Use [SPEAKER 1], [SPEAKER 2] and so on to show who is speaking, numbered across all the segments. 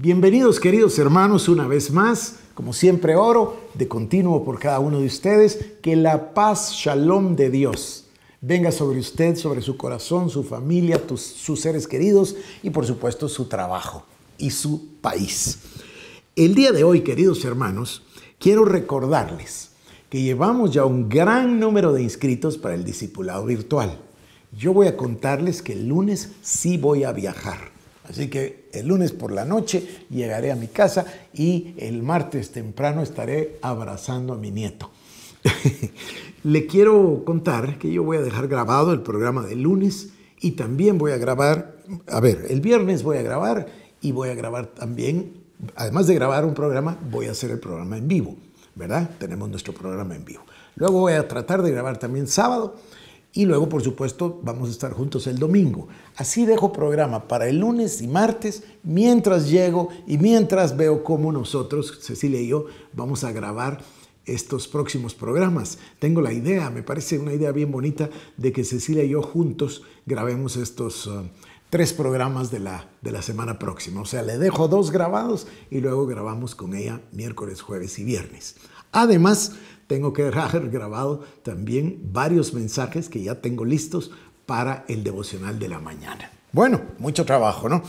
[SPEAKER 1] Bienvenidos queridos hermanos una vez más. Como siempre oro de continuo por cada uno de ustedes, que la paz shalom de Dios venga sobre usted, sobre su corazón, su familia, sus seres queridos y por supuesto su trabajo y su país. El día de hoy, queridos hermanos, quiero recordarles que llevamos ya un gran número de inscritos para el discipulado virtual. Yo voy a contarles que el lunes sí voy a viajar. Así que el lunes por la noche llegaré a mi casa y el martes temprano estaré abrazando a mi nieto. Le quiero contar que yo voy a dejar grabado el programa del lunes y también voy a grabar, a ver, el viernes voy a grabar y voy a grabar también, además de grabar un programa, voy a hacer el programa en vivo, ¿verdad? Tenemos nuestro programa en vivo. Luego voy a tratar de grabar también sábado y luego, por supuesto, vamos a estar juntos el domingo. Así dejo programa para el lunes y martes, mientras llego y mientras veo cómo nosotros, Cecilia y yo, vamos a grabar estos próximos programas. Tengo la idea, me parece una idea bien bonita, de que Cecilia y yo juntos grabemos estos eh, tres programas de la, de la semana próxima. O sea, le dejo dos grabados y luego grabamos con ella miércoles, jueves y viernes. Además, tengo que haber grabado también varios mensajes que ya tengo listos para el devocional de la mañana. Bueno, mucho trabajo, ¿no?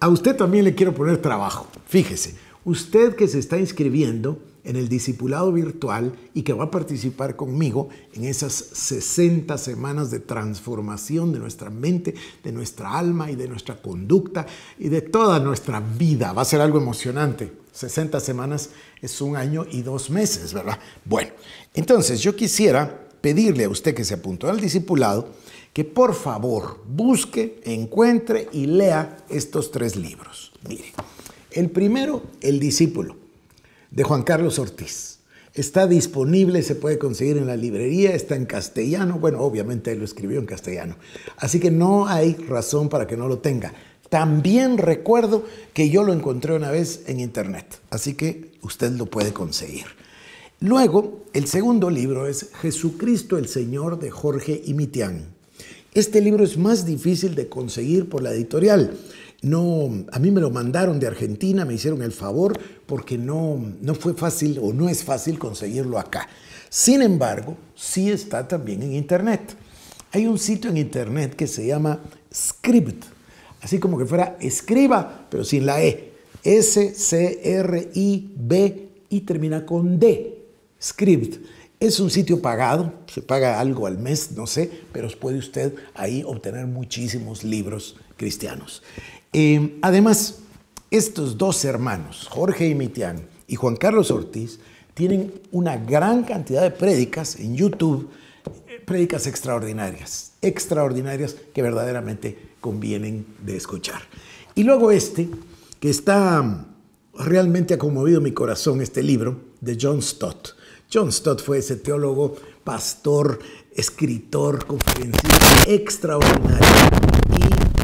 [SPEAKER 1] A usted también le quiero poner trabajo. Fíjese, usted que se está inscribiendo, en el discipulado virtual y que va a participar conmigo en esas 60 semanas de transformación de nuestra mente, de nuestra alma y de nuestra conducta y de toda nuestra vida. Va a ser algo emocionante. 60 semanas es un año y dos meses, ¿verdad? Bueno, entonces yo quisiera pedirle a usted que se apuntó al discipulado que por favor busque, encuentre y lea estos tres libros. Mire, el primero, El discípulo de Juan Carlos Ortiz. Está disponible, se puede conseguir en la librería, está en castellano. Bueno, obviamente él lo escribió en castellano. Así que no hay razón para que no lo tenga. También recuerdo que yo lo encontré una vez en internet, así que usted lo puede conseguir. Luego, el segundo libro es Jesucristo el Señor de Jorge Imitián. Este libro es más difícil de conseguir por la editorial. No, a mí me lo mandaron de Argentina, me hicieron el favor porque no, no fue fácil o no es fácil conseguirlo acá. Sin embargo, sí está también en Internet. Hay un sitio en Internet que se llama Script, así como que fuera escriba, pero sin la E. S-C-R-I-B y termina con D. Script. Es un sitio pagado, se paga algo al mes, no sé, pero puede usted ahí obtener muchísimos libros cristianos. Eh, además, estos dos hermanos, Jorge y Mitian, y Juan Carlos Ortiz, tienen una gran cantidad de prédicas en YouTube, eh, prédicas extraordinarias, extraordinarias que verdaderamente convienen de escuchar. Y luego este, que está mm, realmente ha conmovido mi corazón, este libro de John Stott. John Stott fue ese teólogo, pastor, escritor, conferencista extraordinario.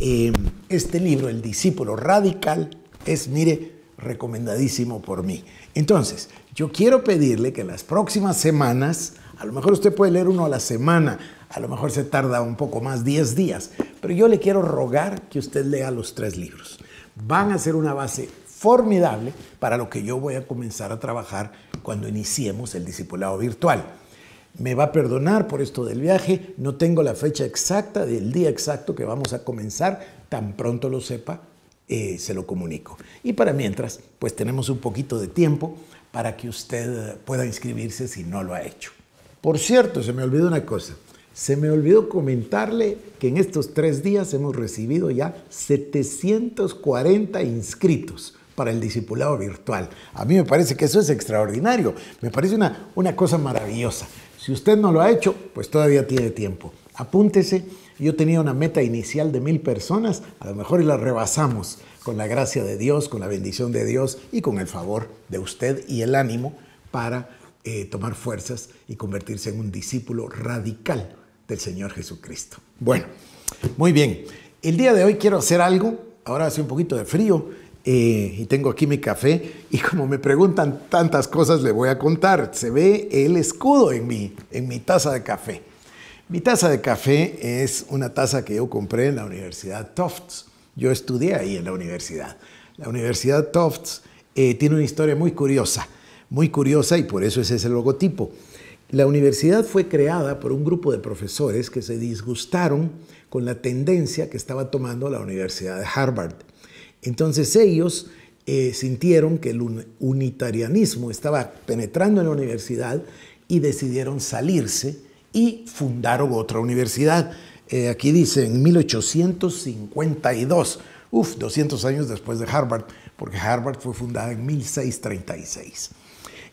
[SPEAKER 1] Y em, este libro, El discípulo radical, es, mire, recomendadísimo por mí. Entonces, yo quiero pedirle que las próximas semanas, a lo mejor usted puede leer uno a la semana, a lo mejor se tarda un poco más, 10 días, pero yo le quiero rogar que usted lea los tres libros. Van a ser una base formidable para lo que yo voy a comenzar a trabajar cuando iniciemos el discipulado virtual. Me va a perdonar por esto del viaje, no tengo la fecha exacta del día exacto que vamos a comenzar, tan pronto lo sepa, eh, se lo comunico. Y para mientras, pues tenemos un poquito de tiempo para que usted pueda inscribirse si no lo ha hecho. Por cierto, se me olvidó una cosa. Se me olvidó comentarle que en estos tres días hemos recibido ya 740 inscritos para el discipulado virtual. A mí me parece que eso es extraordinario, me parece una, una cosa maravillosa. Si usted no lo ha hecho, pues todavía tiene tiempo. Apúntese, yo tenía una meta inicial de mil personas, a lo mejor la rebasamos con la gracia de Dios, con la bendición de Dios y con el favor de usted y el ánimo para eh, tomar fuerzas y convertirse en un discípulo radical del Señor Jesucristo. Bueno, muy bien. El día de hoy quiero hacer algo, ahora hace un poquito de frío, eh, y tengo aquí mi café y como me preguntan tantas cosas le voy a contar. Se ve el escudo en mi, en mi taza de café. Mi taza de café es una taza que yo compré en la Universidad Tufts. Yo estudié ahí en la universidad. La Universidad Tufts eh, tiene una historia muy curiosa, muy curiosa y por eso es ese logotipo. La universidad fue creada por un grupo de profesores que se disgustaron con la tendencia que estaba tomando la Universidad de Harvard. Entonces ellos eh, sintieron que el unitarianismo estaba penetrando en la universidad y decidieron salirse y fundaron otra universidad. Eh, aquí dice en 1852, uff, 200 años después de Harvard, porque Harvard fue fundada en 1636.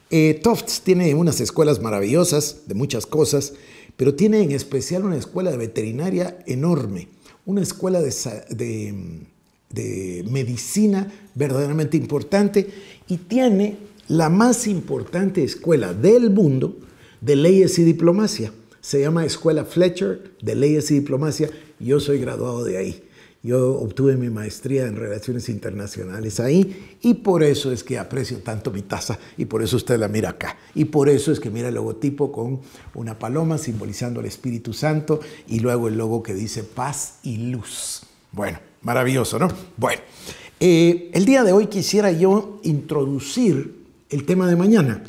[SPEAKER 1] Eh, Tufts tiene unas escuelas maravillosas de muchas cosas, pero tiene en especial una escuela de veterinaria enorme, una escuela de mm, de medicina verdaderamente importante y tiene la más importante escuela del mundo de leyes y diplomacia. Se llama Escuela Fletcher de Leyes y Diplomacia. Yo soy graduado de ahí. Yo obtuve mi maestría en Relaciones Internacionales ahí y por eso es que aprecio tanto mi taza y por eso usted la mira acá. Y por eso es que mira el logotipo con una paloma simbolizando al Espíritu Santo y luego el logo que dice paz y luz. Bueno, Maravilloso, ¿no? Bueno, eh, el día de hoy quisiera yo introducir el tema de mañana.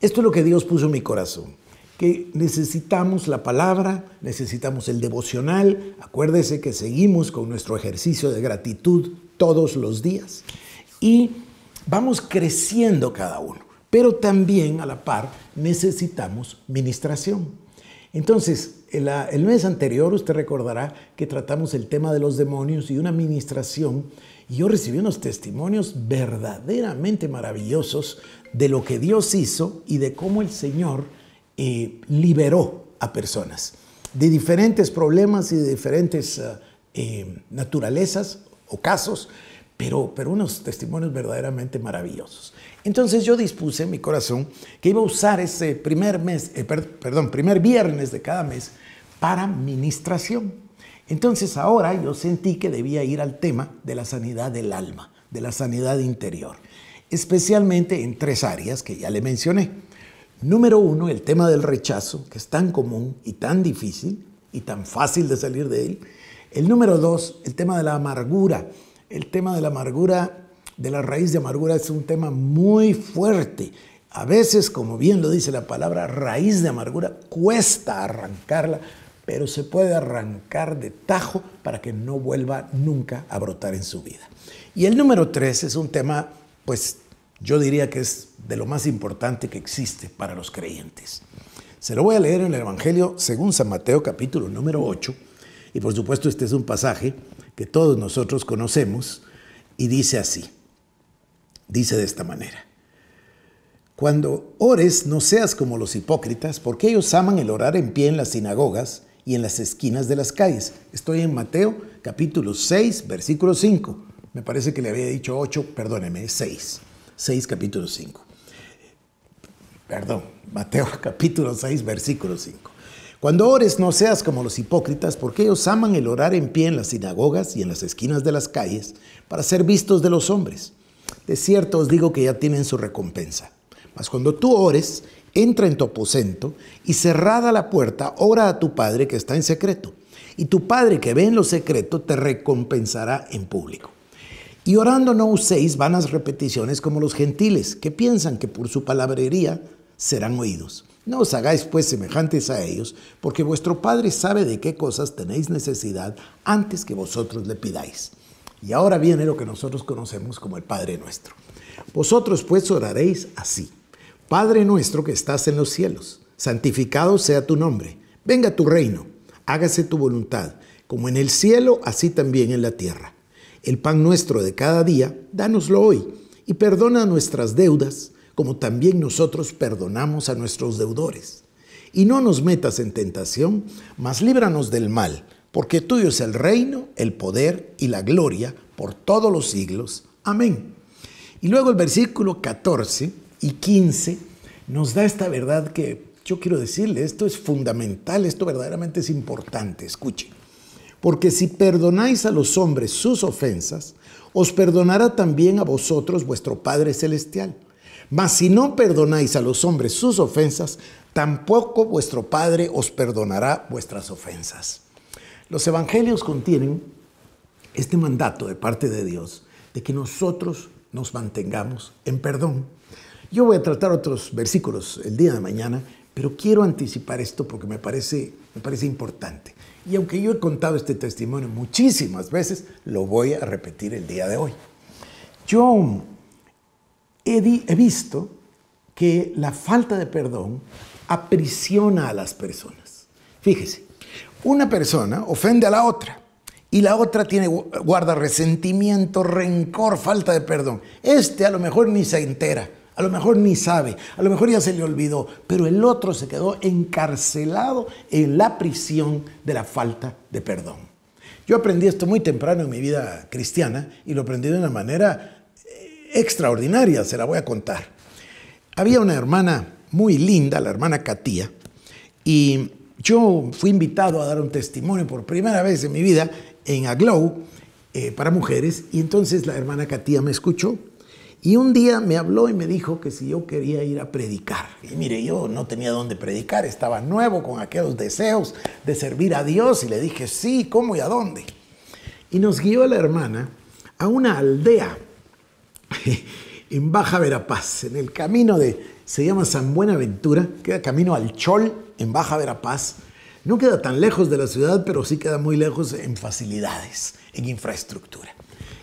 [SPEAKER 1] Esto es lo que Dios puso en mi corazón, que necesitamos la palabra, necesitamos el devocional. Acuérdese que seguimos con nuestro ejercicio de gratitud todos los días y vamos creciendo cada uno, pero también a la par necesitamos ministración. Entonces, el mes anterior usted recordará que tratamos el tema de los demonios y una administración y yo recibí unos testimonios verdaderamente maravillosos de lo que Dios hizo y de cómo el Señor eh, liberó a personas de diferentes problemas y de diferentes eh, eh, naturalezas o casos, pero, pero unos testimonios verdaderamente maravillosos. Entonces yo dispuse en mi corazón que iba a usar ese primer mes, eh, perdón, primer viernes de cada mes para ministración. Entonces ahora yo sentí que debía ir al tema de la sanidad del alma, de la sanidad interior, especialmente en tres áreas que ya le mencioné. Número uno, el tema del rechazo, que es tan común y tan difícil y tan fácil de salir de él. El número dos, el tema de la amargura, el tema de la amargura de la raíz de amargura es un tema muy fuerte. A veces, como bien lo dice la palabra, raíz de amargura cuesta arrancarla, pero se puede arrancar de tajo para que no vuelva nunca a brotar en su vida. Y el número tres es un tema, pues yo diría que es de lo más importante que existe para los creyentes. Se lo voy a leer en el Evangelio según San Mateo capítulo número 8. Y por supuesto este es un pasaje que todos nosotros conocemos y dice así. Dice de esta manera, cuando ores no seas como los hipócritas, porque ellos aman el orar en pie en las sinagogas y en las esquinas de las calles. Estoy en Mateo capítulo 6, versículo 5. Me parece que le había dicho 8, perdóneme, 6. 6 capítulo 5. Perdón, Mateo capítulo 6, versículo 5. Cuando ores no seas como los hipócritas, porque ellos aman el orar en pie en las sinagogas y en las esquinas de las calles para ser vistos de los hombres. De cierto os digo que ya tienen su recompensa. Mas cuando tú ores, entra en tu aposento y cerrada la puerta, ora a tu Padre que está en secreto. Y tu Padre que ve en lo secreto te recompensará en público. Y orando no uséis vanas repeticiones como los gentiles, que piensan que por su palabrería serán oídos. No os hagáis pues semejantes a ellos, porque vuestro Padre sabe de qué cosas tenéis necesidad antes que vosotros le pidáis. Y ahora viene lo que nosotros conocemos como el Padre Nuestro. Vosotros pues oraréis así. Padre nuestro que estás en los cielos, santificado sea tu nombre, venga tu reino, hágase tu voluntad, como en el cielo, así también en la tierra. El pan nuestro de cada día, dánoslo hoy, y perdona nuestras deudas, como también nosotros perdonamos a nuestros deudores. Y no nos metas en tentación, mas líbranos del mal porque tuyo es el reino, el poder y la gloria por todos los siglos. Amén. Y luego el versículo 14 y 15 nos da esta verdad que yo quiero decirle, esto es fundamental, esto verdaderamente es importante, escuche. Porque si perdonáis a los hombres sus ofensas, os perdonará también a vosotros vuestro Padre Celestial. Mas si no perdonáis a los hombres sus ofensas, tampoco vuestro Padre os perdonará vuestras ofensas. Los evangelios contienen este mandato de parte de Dios de que nosotros nos mantengamos en perdón. Yo voy a tratar otros versículos el día de mañana, pero quiero anticipar esto porque me parece, me parece importante. Y aunque yo he contado este testimonio muchísimas veces, lo voy a repetir el día de hoy. Yo he, he visto que la falta de perdón aprisiona a las personas. Fíjese, una persona ofende a la otra y la otra tiene, guarda resentimiento, rencor, falta de perdón. Este a lo mejor ni se entera, a lo mejor ni sabe, a lo mejor ya se le olvidó, pero el otro se quedó encarcelado en la prisión de la falta de perdón. Yo aprendí esto muy temprano en mi vida cristiana y lo aprendí de una manera eh, extraordinaria, se la voy a contar. Había una hermana muy linda, la hermana Katia y yo fui invitado a dar un testimonio por primera vez en mi vida en Aglow eh, para mujeres y entonces la hermana Katia me escuchó y un día me habló y me dijo que si yo quería ir a predicar. Y mire, yo no tenía dónde predicar, estaba nuevo con aquellos deseos de servir a Dios y le dije, sí, ¿cómo y a dónde? Y nos guió la hermana a una aldea en Baja Verapaz, en el camino de, se llama San Buenaventura, queda camino al Chol, en Baja Verapaz. No queda tan lejos de la ciudad, pero sí queda muy lejos en facilidades, en infraestructura.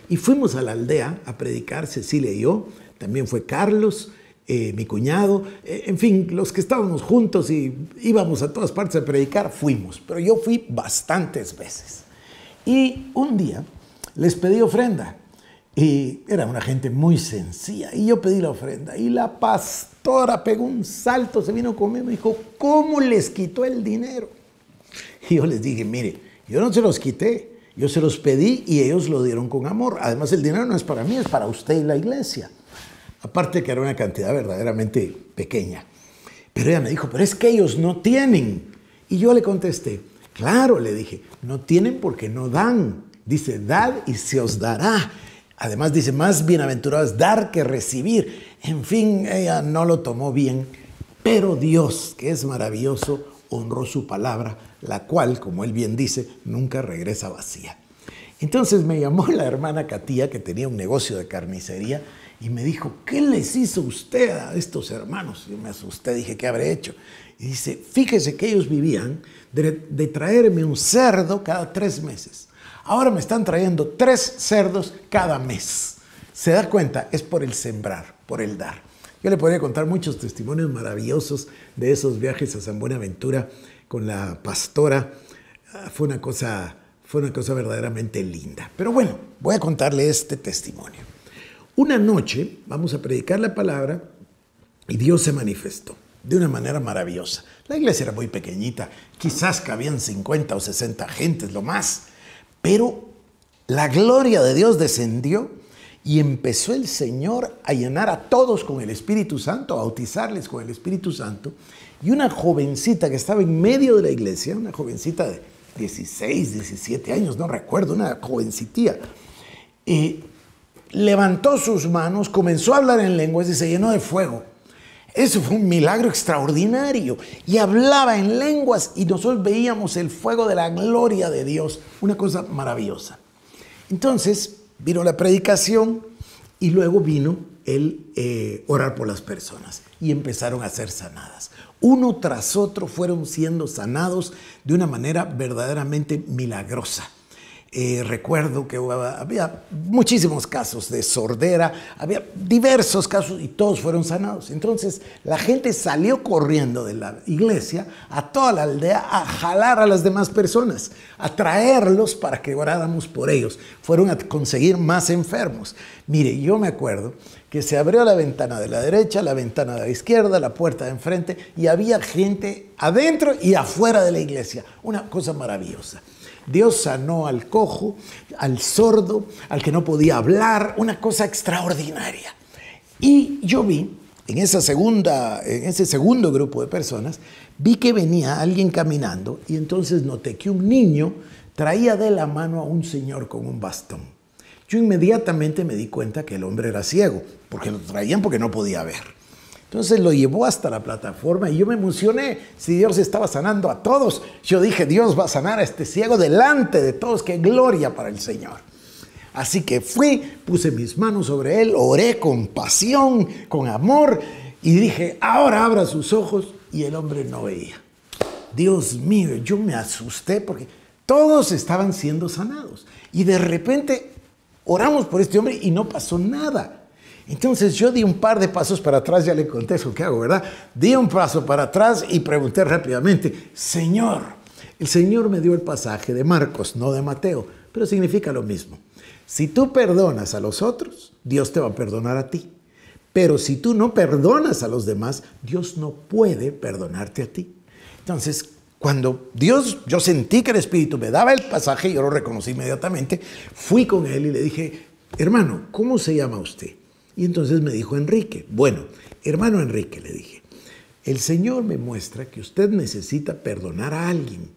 [SPEAKER 1] Y fuimos a la aldea a predicar, Cecilia y yo, también fue Carlos, eh, mi cuñado, eh, en fin, los que estábamos juntos y íbamos a todas partes a predicar, fuimos, pero yo fui bastantes veces. Y un día les pedí ofrenda y era una gente muy sencilla. Y yo pedí la ofrenda. Y la pastora pegó un salto, se vino conmigo y me dijo, ¿cómo les quitó el dinero? Y yo les dije, mire, yo no se los quité, yo se los pedí y ellos lo dieron con amor. Además, el dinero no es para mí, es para usted y la iglesia. Aparte que era una cantidad verdaderamente pequeña. Pero ella me dijo, pero es que ellos no tienen. Y yo le contesté, claro, le dije, no tienen porque no dan. Dice, dad y se os dará. Además dice, más bienaventurado dar que recibir. En fin, ella no lo tomó bien, pero Dios, que es maravilloso, honró su palabra, la cual, como él bien dice, nunca regresa vacía. Entonces me llamó la hermana Catía, que tenía un negocio de carnicería, y me dijo, ¿qué les hizo usted a estos hermanos? Yo me asusté, dije, ¿qué habré hecho? Y dice, fíjese que ellos vivían de traerme un cerdo cada tres meses. Ahora me están trayendo tres cerdos cada mes. Se da cuenta, es por el sembrar, por el dar. Yo le podría contar muchos testimonios maravillosos de esos viajes a San Buenaventura con la pastora. Ah, fue una cosa, fue una cosa verdaderamente linda. Pero bueno, voy a contarle este testimonio. Una noche vamos a predicar la palabra y Dios se manifestó de una manera maravillosa. La iglesia era muy pequeñita, quizás cabían 50 o 60 gentes, lo más. Pero la gloria de Dios descendió y empezó el Señor a llenar a todos con el Espíritu Santo, a bautizarles con el Espíritu Santo. Y una jovencita que estaba en medio de la iglesia, una jovencita de 16, 17 años, no recuerdo, una jovencitía, y eh, levantó sus manos, comenzó a hablar en lenguas y se llenó de fuego. Eso fue un milagro extraordinario. Y hablaba en lenguas y nosotros veíamos el fuego de la gloria de Dios. Una cosa maravillosa. Entonces vino la predicación y luego vino el eh, orar por las personas y empezaron a ser sanadas. Uno tras otro fueron siendo sanados de una manera verdaderamente milagrosa. Eh, recuerdo que había muchísimos casos de sordera, había diversos casos y todos fueron sanados. Entonces la gente salió corriendo de la iglesia a toda la aldea a jalar a las demás personas, a traerlos para que oráramos por ellos. Fueron a conseguir más enfermos. Mire, yo me acuerdo que se abrió la ventana de la derecha, la ventana de la izquierda, la puerta de enfrente y había gente adentro y afuera de la iglesia. Una cosa maravillosa. Dios sanó al cojo, al sordo, al que no podía hablar, una cosa extraordinaria. Y yo vi, en, esa segunda, en ese segundo grupo de personas, vi que venía alguien caminando y entonces noté que un niño traía de la mano a un señor con un bastón. Yo inmediatamente me di cuenta que el hombre era ciego, porque lo traían porque no podía ver. Entonces lo llevó hasta la plataforma y yo me emocioné si Dios estaba sanando a todos. Yo dije, Dios va a sanar a este ciego delante de todos, qué gloria para el Señor. Así que fui, puse mis manos sobre él, oré con pasión, con amor y dije, ahora abra sus ojos y el hombre no veía. Dios mío, yo me asusté porque todos estaban siendo sanados y de repente oramos por este hombre y no pasó nada. Entonces yo di un par de pasos para atrás, ya le conté eso que hago, ¿verdad? Di un paso para atrás y pregunté rápidamente, Señor, el Señor me dio el pasaje de Marcos, no de Mateo, pero significa lo mismo. Si tú perdonas a los otros, Dios te va a perdonar a ti. Pero si tú no perdonas a los demás, Dios no puede perdonarte a ti. Entonces, cuando Dios, yo sentí que el Espíritu me daba el pasaje, yo lo reconocí inmediatamente, fui con él y le dije, hermano, ¿cómo se llama usted? Y entonces me dijo Enrique, bueno, hermano Enrique, le dije, el Señor me muestra que usted necesita perdonar a alguien.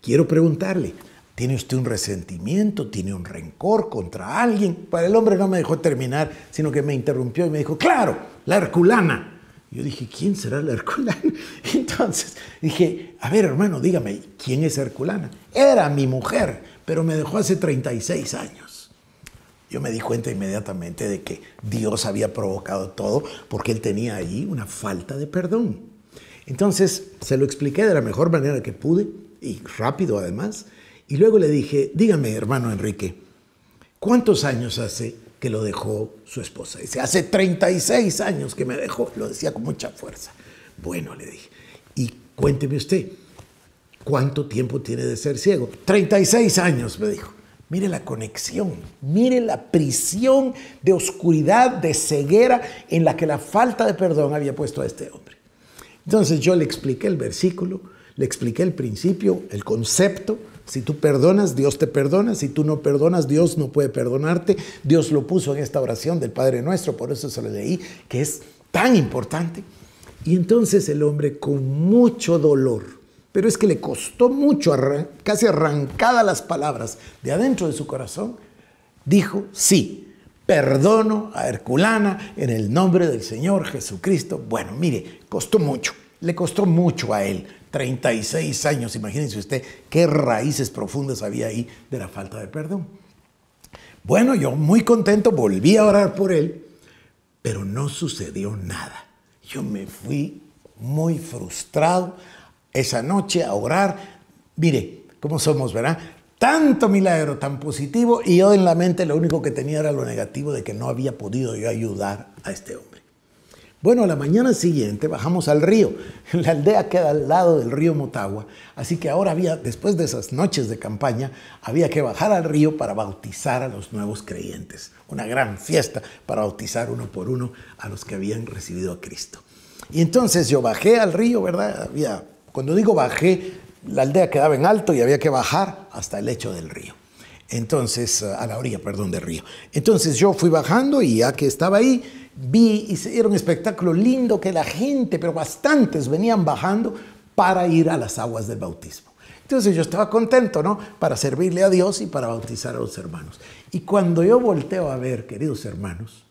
[SPEAKER 1] Quiero preguntarle, ¿tiene usted un resentimiento? ¿Tiene un rencor contra alguien? Para el hombre no me dejó terminar, sino que me interrumpió y me dijo, claro, la Herculana. Yo dije, ¿quién será la Herculana? Entonces dije, a ver hermano, dígame, ¿quién es Herculana? Era mi mujer, pero me dejó hace 36 años. Yo me di cuenta inmediatamente de que Dios había provocado todo porque él tenía ahí una falta de perdón. Entonces se lo expliqué de la mejor manera que pude y rápido además. Y luego le dije, dígame hermano Enrique, ¿cuántos años hace que lo dejó su esposa? Dice, hace 36 años que me dejó. Lo decía con mucha fuerza. Bueno, le dije, y cuénteme usted, ¿cuánto tiempo tiene de ser ciego? 36 años, me dijo. Mire la conexión, mire la prisión de oscuridad, de ceguera en la que la falta de perdón había puesto a este hombre. Entonces yo le expliqué el versículo, le expliqué el principio, el concepto. Si tú perdonas, Dios te perdona. Si tú no perdonas, Dios no puede perdonarte. Dios lo puso en esta oración del Padre Nuestro, por eso se lo leí, que es tan importante. Y entonces el hombre con mucho dolor, pero es que le costó mucho, casi arrancada las palabras de adentro de su corazón, dijo sí. Perdono a Herculana en el nombre del Señor Jesucristo. Bueno, mire, costó mucho, le costó mucho a él, 36 años, imagínense usted qué raíces profundas había ahí de la falta de perdón. Bueno, yo muy contento volví a orar por él, pero no sucedió nada. Yo me fui muy frustrado esa noche a orar. Mire, ¿cómo somos, verdad? Tanto milagro, tan positivo, y yo en la mente lo único que tenía era lo negativo de que no había podido yo ayudar a este hombre. Bueno, a la mañana siguiente bajamos al río. La aldea queda al lado del río Motagua, así que ahora había, después de esas noches de campaña, había que bajar al río para bautizar a los nuevos creyentes. Una gran fiesta para bautizar uno por uno a los que habían recibido a Cristo. Y entonces yo bajé al río, ¿verdad? Había cuando digo bajé, la aldea quedaba en alto y había que bajar hasta el lecho del río. Entonces, eh, a la orilla, perdón, del río. Entonces yo fui bajando y ya que estaba ahí, vi y era un espectáculo lindo que la gente, pero bastantes, venían bajando para ir a las aguas del bautismo. Entonces yo estaba contento, ¿no? Para servirle a Dios y para bautizar a los hermanos. Y cuando yo volteo a ver, queridos hermanos,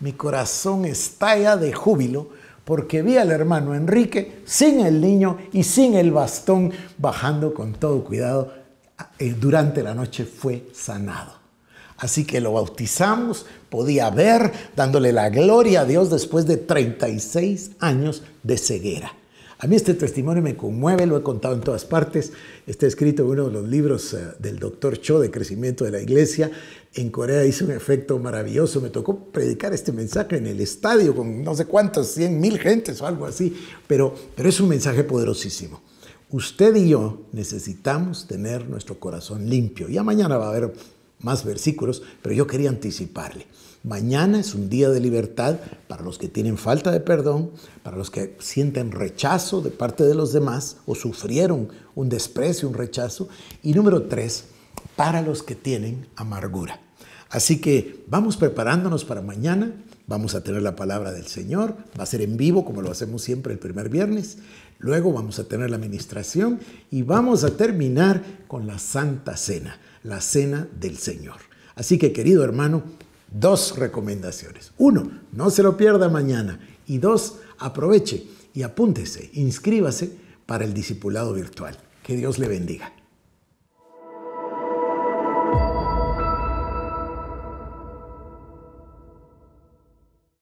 [SPEAKER 1] mi corazón estalla de júbilo porque vi al hermano Enrique sin el niño y sin el bastón bajando con todo cuidado. Eh, durante la noche fue sanado. Así que lo bautizamos, podía ver, dándole la gloria a Dios después de 36 años de ceguera. A mí este testimonio me conmueve, lo he contado en todas partes. Está escrito en uno de los libros eh, del doctor Cho de Crecimiento de la Iglesia. En Corea hizo un efecto maravilloso. Me tocó predicar este mensaje en el estadio con no sé cuántas, 100 mil gentes o algo así. Pero, pero es un mensaje poderosísimo. Usted y yo necesitamos tener nuestro corazón limpio. Ya mañana va a haber más versículos, pero yo quería anticiparle. Mañana es un día de libertad para los que tienen falta de perdón, para los que sienten rechazo de parte de los demás o sufrieron un desprecio, un rechazo. Y número tres, para los que tienen amargura. Así que vamos preparándonos para mañana. Vamos a tener la palabra del Señor, va a ser en vivo como lo hacemos siempre el primer viernes. Luego vamos a tener la administración y vamos a terminar con la Santa Cena, la Cena del Señor. Así que querido hermano, Dos recomendaciones. Uno, no se lo pierda mañana. Y dos, aproveche y apúntese, inscríbase para el discipulado virtual. Que Dios le bendiga.